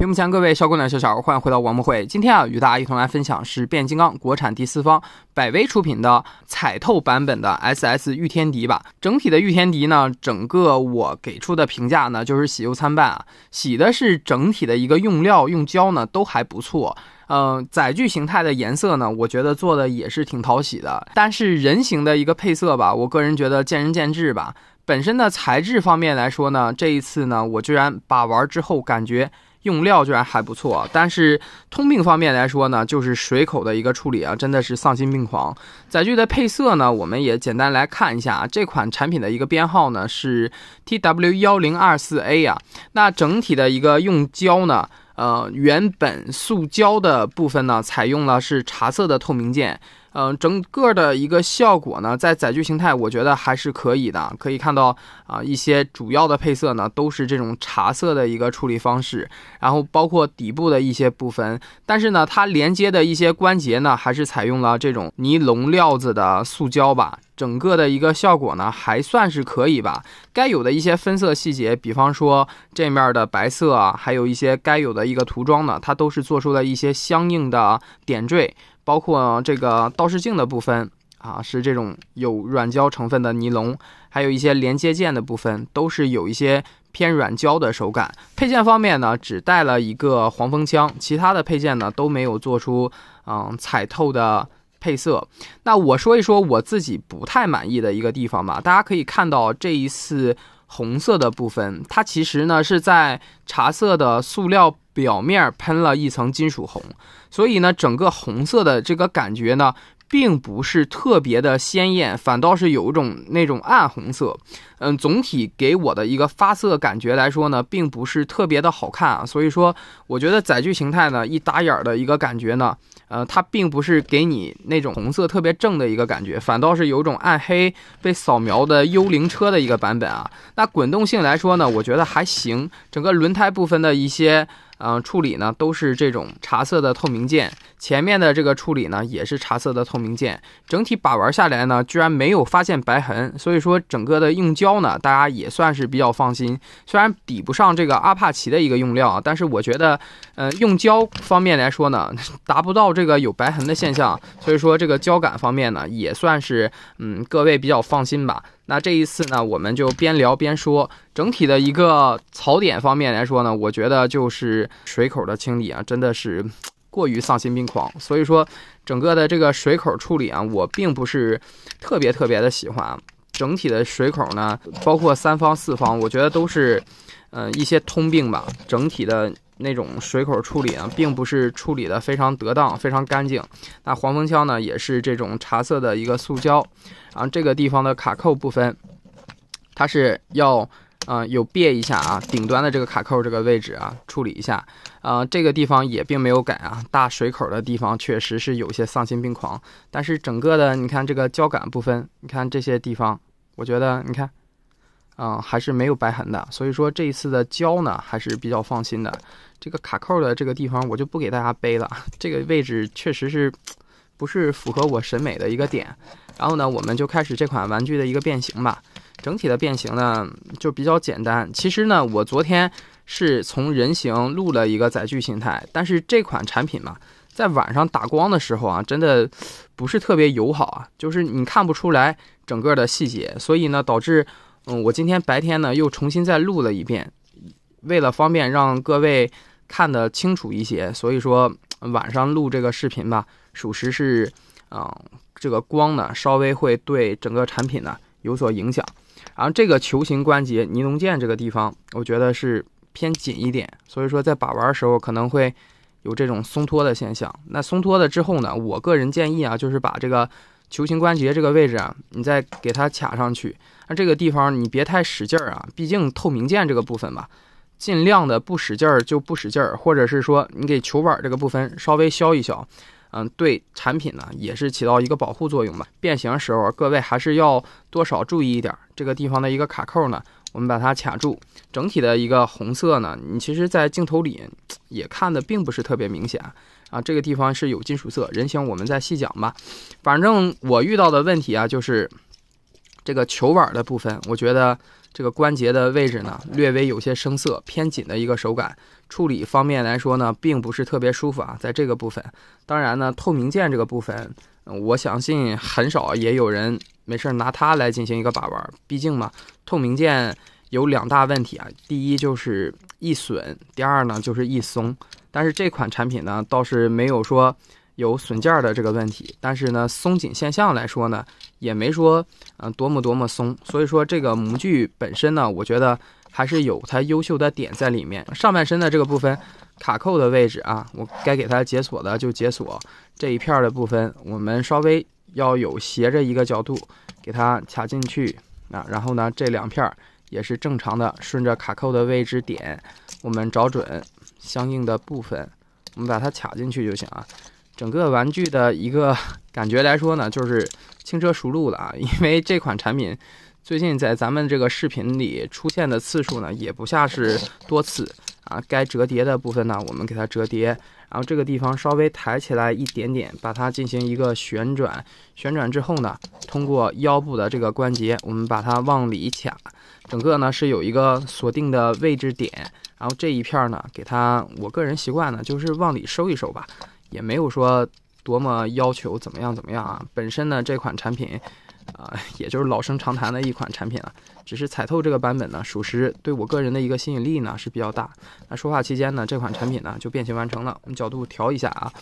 屏幕前各位小姑娘、小小，欢迎回到王博会。今天啊，与大家一同来分享是变金刚国产第四方百威出品的彩透版本的 SS 御天敌吧。整体的御天敌呢，整个我给出的评价呢，就是喜忧参半啊。喜的是整体的一个用料、用胶呢都还不错，嗯，载具形态的颜色呢，我觉得做的也是挺讨喜的。但是人形的一个配色吧，我个人觉得见仁见智吧。本身的材质方面来说呢，这一次呢，我居然把玩之后感觉。用料居然还不错，但是通病方面来说呢，就是水口的一个处理啊，真的是丧心病狂。载具的配色呢，我们也简单来看一下啊。这款产品的一个编号呢是 T W 幺零二四 A 啊。那整体的一个用胶呢，呃，原本塑胶的部分呢，采用了是茶色的透明件。嗯，整个的一个效果呢，在载具形态，我觉得还是可以的。可以看到啊，一些主要的配色呢，都是这种茶色的一个处理方式，然后包括底部的一些部分。但是呢，它连接的一些关节呢，还是采用了这种尼龙料子的塑胶吧。整个的一个效果呢，还算是可以吧。该有的一些分色细节，比方说这面的白色啊，还有一些该有的一个涂装呢，它都是做出了一些相应的点缀。包括这个倒视镜的部分啊，是这种有软胶成分的尼龙，还有一些连接件的部分都是有一些偏软胶的手感。配件方面呢，只带了一个黄蜂枪，其他的配件呢都没有做出嗯彩透的配色。那我说一说我自己不太满意的一个地方吧，大家可以看到这一次。红色的部分，它其实呢是在茶色的塑料表面喷了一层金属红，所以呢，整个红色的这个感觉呢。并不是特别的鲜艳，反倒是有一种那种暗红色，嗯，总体给我的一个发色感觉来说呢，并不是特别的好看啊，所以说，我觉得载具形态呢，一打眼儿的一个感觉呢，呃，它并不是给你那种红色特别正的一个感觉，反倒是有种暗黑被扫描的幽灵车的一个版本啊。那滚动性来说呢，我觉得还行，整个轮胎部分的一些。嗯，处理呢都是这种茶色的透明件，前面的这个处理呢也是茶色的透明件，整体把玩下来呢，居然没有发现白痕，所以说整个的用胶呢，大家也算是比较放心。虽然比不上这个阿帕奇的一个用料，但是我觉得，呃，用胶方面来说呢，达不到这个有白痕的现象，所以说这个胶感方面呢，也算是，嗯，各位比较放心吧。那这一次呢，我们就边聊边说。整体的一个槽点方面来说呢，我觉得就是水口的清理啊，真的是过于丧心病狂。所以说，整个的这个水口处理啊，我并不是特别特别的喜欢。整体的水口呢，包括三方四方，我觉得都是，呃，一些通病吧。整体的。那种水口处理啊，并不是处理的非常得当，非常干净。那黄蜂枪呢，也是这种茶色的一个塑胶。然后这个地方的卡扣部分，它是要，啊，有别一下啊，顶端的这个卡扣这个位置啊，处理一下。啊，这个地方也并没有改啊，大水口的地方确实是有些丧心病狂。但是整个的，你看这个胶感部分，你看这些地方，我觉得你看。啊，还是没有白痕的，所以说这一次的胶呢还是比较放心的。这个卡扣的这个地方我就不给大家背了，这个位置确实是不是符合我审美的一个点。然后呢，我们就开始这款玩具的一个变形吧。整体的变形呢就比较简单。其实呢，我昨天是从人形录了一个载具形态，但是这款产品嘛，在晚上打光的时候啊，真的不是特别友好啊，就是你看不出来整个的细节，所以呢导致。嗯，我今天白天呢又重新再录了一遍，为了方便让各位看得清楚一些，所以说晚上录这个视频吧。属实是，嗯，这个光呢稍微会对整个产品呢有所影响。然后这个球形关节尼龙件这个地方，我觉得是偏紧一点，所以说在把玩的时候可能会有这种松脱的现象。那松脱了之后呢，我个人建议啊，就是把这个。球形关节这个位置啊，你再给它卡上去。那这个地方你别太使劲儿啊，毕竟透明件这个部分吧，尽量的不使劲儿就不使劲儿，或者是说你给球板这个部分稍微削一削，嗯，对产品呢也是起到一个保护作用吧。变形时候各位还是要多少注意一点，这个地方的一个卡扣呢。我们把它卡住，整体的一个红色呢，你其实，在镜头里也看的并不是特别明显啊。这个地方是有金属色，人形我们再细讲吧。反正我遇到的问题啊，就是这个球网的部分，我觉得。这个关节的位置呢，略微有些生涩、偏紧的一个手感。处理方面来说呢，并不是特别舒服啊，在这个部分。当然呢，透明件这个部分，我相信很少也有人没事拿它来进行一个把玩。毕竟嘛，透明件有两大问题啊：第一就是易损，第二呢就是易松。但是这款产品呢，倒是没有说。有损件的这个问题，但是呢，松紧现象来说呢，也没说嗯多么多么松，所以说这个模具本身呢，我觉得还是有它优秀的点在里面。上半身的这个部分卡扣的位置啊，我该给它解锁的就解锁这一片的部分，我们稍微要有斜着一个角度给它卡进去啊，然后呢，这两片也是正常的，顺着卡扣的位置点，我们找准相应的部分，我们把它卡进去就行啊。整个玩具的一个 感觉来说呢，就是轻车熟路了啊，因为这款产品最近在咱们这个视频里出现的次数呢，也不下是多次啊。该折叠的部分呢，我们给它折叠，然后这个地方稍微抬起来一点点，把它进行一个旋转，旋转之后呢，通过腰部的这个关节，我们把它往里卡，整个呢是有一个锁定的位置点，然后这一片呢，给它，我个人习惯呢，就是往里收一收吧。也没有说多么要求怎么样怎么样啊，本身呢这款产品，啊，也就是老生常谈的一款产品了，只是彩透这个版本呢，属实对我个人的一个吸引力呢是比较大。那说话期间呢，这款产品呢就变形完成了，我们角度调一下啊，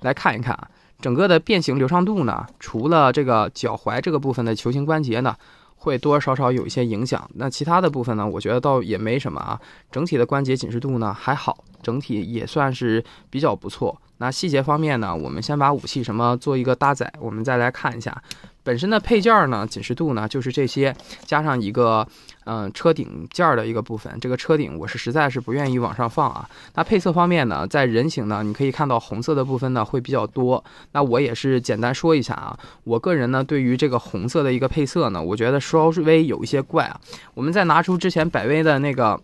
来看一看啊，整个的变形流畅度呢，除了这个脚踝这个部分的球形关节呢。会多多少少有一些影响，那其他的部分呢？我觉得倒也没什么啊。整体的关节紧实度呢还好，整体也算是比较不错。那细节方面呢，我们先把武器什么做一个搭载，我们再来看一下。本身的配件儿呢，紧实度呢，就是这些加上一个，嗯，车顶件儿的一个部分。这个车顶我是实在是不愿意往上放啊。那配色方面呢，在人形呢，你可以看到红色的部分呢会比较多。那我也是简单说一下啊，我个人呢对于这个红色的一个配色呢，我觉得稍微有一些怪啊。我们再拿出之前百威的那个。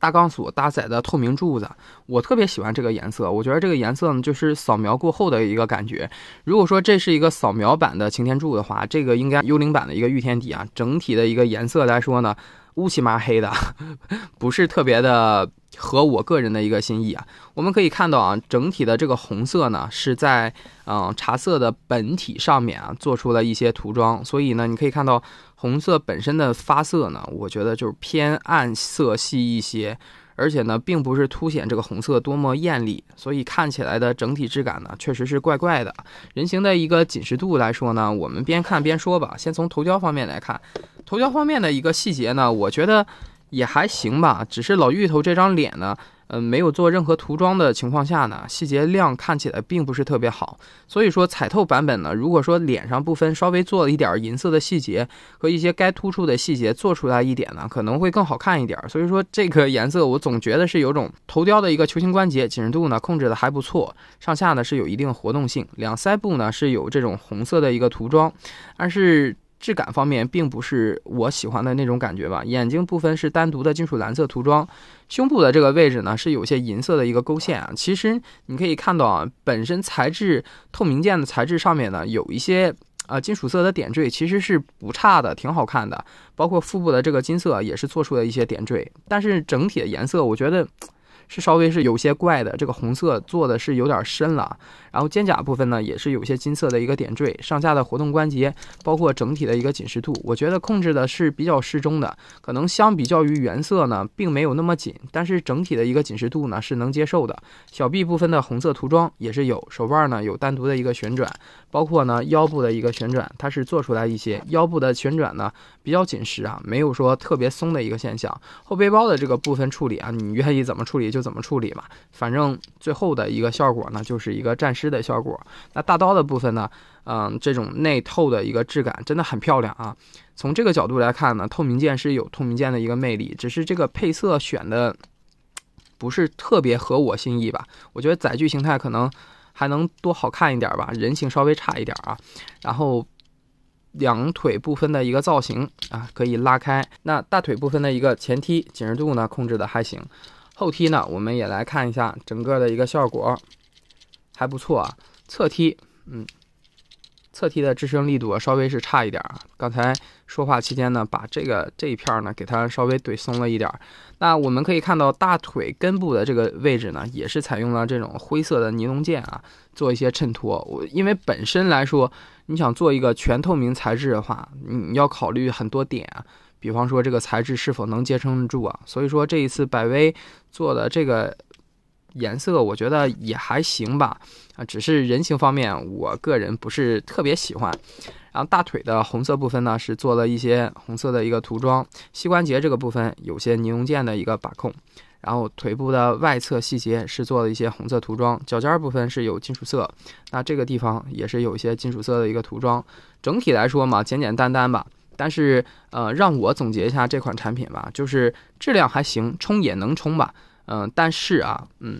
大钢索搭载的透明柱子，我特别喜欢这个颜色。我觉得这个颜色呢，就是扫描过后的一个感觉。如果说这是一个扫描版的擎天柱的话，这个应该幽灵版的一个御天体啊，整体的一个颜色来说呢，乌漆麻黑的，不是特别的合我个人的一个心意啊。我们可以看到啊，整体的这个红色呢，是在嗯茶色的本体上面啊，做出了一些涂装，所以呢，你可以看到。红色本身的发色呢，我觉得就是偏暗色系一些，而且呢，并不是凸显这个红色多么艳丽，所以看起来的整体质感呢，确实是怪怪的。人形的一个紧实度来说呢，我们边看边说吧。先从头胶方面来看，头胶方面的一个细节呢，我觉得。也还行吧，只是老芋头这张脸呢，呃，没有做任何涂装的情况下呢，细节量看起来并不是特别好。所以说彩透版本呢，如果说脸上部分稍微做了一点银色的细节和一些该突出的细节做出来一点呢，可能会更好看一点。所以说这个颜色我总觉得是有种头雕的一个球形关节，紧实度呢控制的还不错，上下呢是有一定活动性，两腮部呢是有这种红色的一个涂装，但是。质感方面并不是我喜欢的那种感觉吧。眼睛部分是单独的金属蓝色涂装，胸部的这个位置呢是有些银色的一个勾线。啊。其实你可以看到啊，本身材质透明件的材质上面呢有一些呃金属色的点缀，其实是不差的，挺好看的。包括腹部的这个金色也是做出了一些点缀，但是整体的颜色我觉得。是稍微是有些怪的，这个红色做的是有点深了，然后肩胛部分呢也是有些金色的一个点缀，上下的活动关节，包括整体的一个紧实度，我觉得控制的是比较适中的，可能相比较于原色呢，并没有那么紧，但是整体的一个紧实度呢是能接受的。小臂部分的红色涂装也是有，手腕呢有单独的一个旋转，包括呢腰部的一个旋转，它是做出来一些腰部的旋转呢比较紧实啊，没有说特别松的一个现象。后背包的这个部分处理啊，你愿意怎么处理就。怎么处理嘛？反正最后的一个效果呢，就是一个战尸的效果。那大刀的部分呢，嗯，这种内透的一个质感真的很漂亮啊。从这个角度来看呢，透明件是有透明件的一个魅力，只是这个配色选的不是特别合我心意吧？我觉得载具形态可能还能多好看一点吧，人形稍微差一点啊。然后两腿部分的一个造型啊，可以拉开。那大腿部分的一个前踢紧实度呢，控制的还行。后踢呢，我们也来看一下整个的一个效果，还不错啊。侧踢，嗯，侧踢的支撑力度稍微是差一点啊。刚才说话期间呢，把这个这一片呢给它稍微怼松了一点。那我们可以看到大腿根部的这个位置呢，也是采用了这种灰色的尼龙件啊，做一些衬托。我因为本身来说，你想做一个全透明材质的话，你要考虑很多点啊。比方说这个材质是否能接撑得住啊？所以说这一次百威做的这个颜色，我觉得也还行吧。啊，只是人形方面，我个人不是特别喜欢。然后大腿的红色部分呢，是做了一些红色的一个涂装。膝关节这个部分有些尼龙件的一个把控。然后腿部的外侧细节是做了一些红色涂装。脚尖部分是有金属色，那这个地方也是有一些金属色的一个涂装。整体来说嘛，简简单单吧。但是，呃，让我总结一下这款产品吧，就是质量还行，充也能充吧，嗯，但是啊，嗯，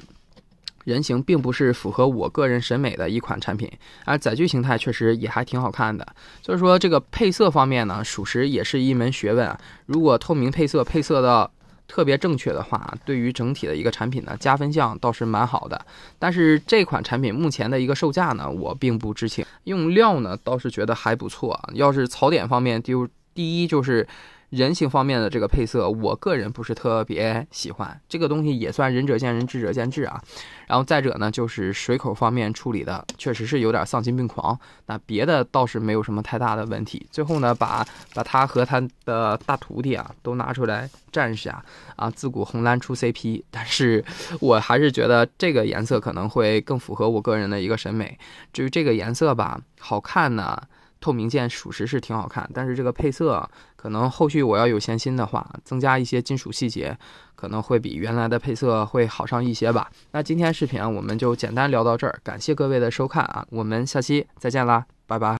人形并不是符合我个人审美的一款产品，而载具形态确实也还挺好看的，所以说这个配色方面呢，属实也是一门学问啊，如果透明配色配色的。特别正确的话，对于整体的一个产品呢，加分项倒是蛮好的。但是这款产品目前的一个售价呢，我并不知情。用料呢倒是觉得还不错啊。要是槽点方面，就第一就是。人形方面的这个配色，我个人不是特别喜欢，这个东西也算仁者见仁，智者见智啊。然后再者呢，就是水口方面处理的确实是有点丧心病狂，那别的倒是没有什么太大的问题。最后呢，把把他和他的大徒弟啊都拿出来展示啊啊，自古红蓝出 CP，但是我还是觉得这个颜色可能会更符合我个人的一个审美，至于这个颜色吧，好看呢。透明件属实是挺好看，但是这个配色可能后续我要有闲心的话，增加一些金属细节，可能会比原来的配色会好上一些吧。那今天视频啊，我们就简单聊到这儿，感谢各位的收看啊，我们下期再见啦，拜拜。